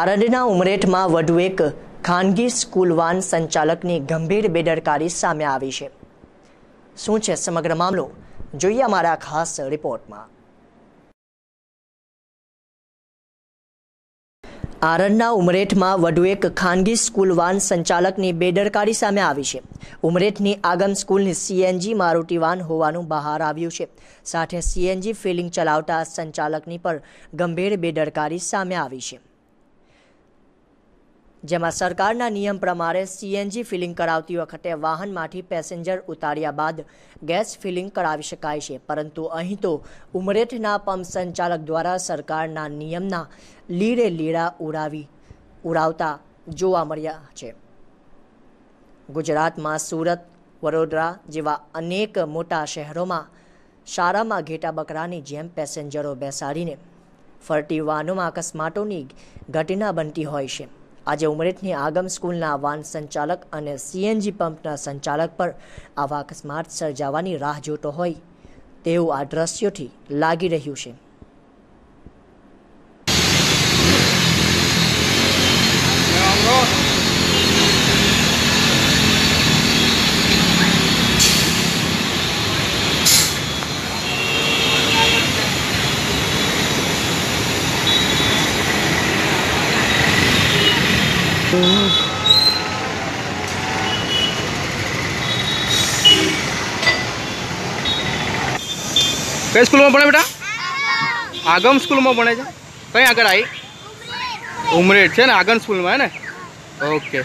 આરડના ઉમરેઠમાં વધુ એક ખાનગી સ્કૂલ વાન સંચાલકની ગંભીર બેદરકારી સામે આવી છે શું છે સમગ્ર મામલો જોઈએ અમારા ખાસ રિપોર્ટમાં આરડના ઉમરેઠમાં વધુ એક ખાનગી સ્કૂલ વાન સંચાલકની બેદરકારી સામે આવી છે ઉમરેઠની આગમ સ્કૂલની સીએનજી મારુતિ વાન હોવાનું બહાર આવ્યું છે સાથે સીએનજી ફિલિંગ ચલાવતા સંચાલકની પર ગંભીર બેદરકારી સામે આવી છે જેમાં સરકારના નિયમ પ્રમાણે સીએનજી ફિલિંગ કરાવતી વખતે વાહનમાંથી પેસેન્જર ઉતાર્યા બાદ ગેસ ફિલિંગ કરાવી શકાય છે પરંતુ અહીં તો ઉમરેઠના પંપ સંચાલક દ્વારા સરકારના નિયમના લીરે લીરા ઉડાવી ઉડાવતા જોવા મળ્યા છે ગુજરાતમાં સુરત વડોદરા જેવા અનેક મોટા શહેરોમાં શાળામાં ઘેટા બકરાની જેમ પેસેન્જરો બેસાડીને ફરતી વાહનોમાં અકસ્માતોની ઘટના બનતી હોય છે આજે ઉમરેઠની આગમ સ્કૂલના વાહન સંચાલક અને સીએનજી પંપના સંચાલક પર આવા અકસ્માત સર્જાવાની રાહ જોતો હોય તેવું આ દ્રશ્યોથી લાગી રહ્યું છે કઈ સ્કૂલમાં ભણે બેટા આગમ સ્કૂલમાં ભણે છે કઈ આગળ આવી ઉમરેઠ છે ને આગમ સ્કૂલમાં હે ને ઓકે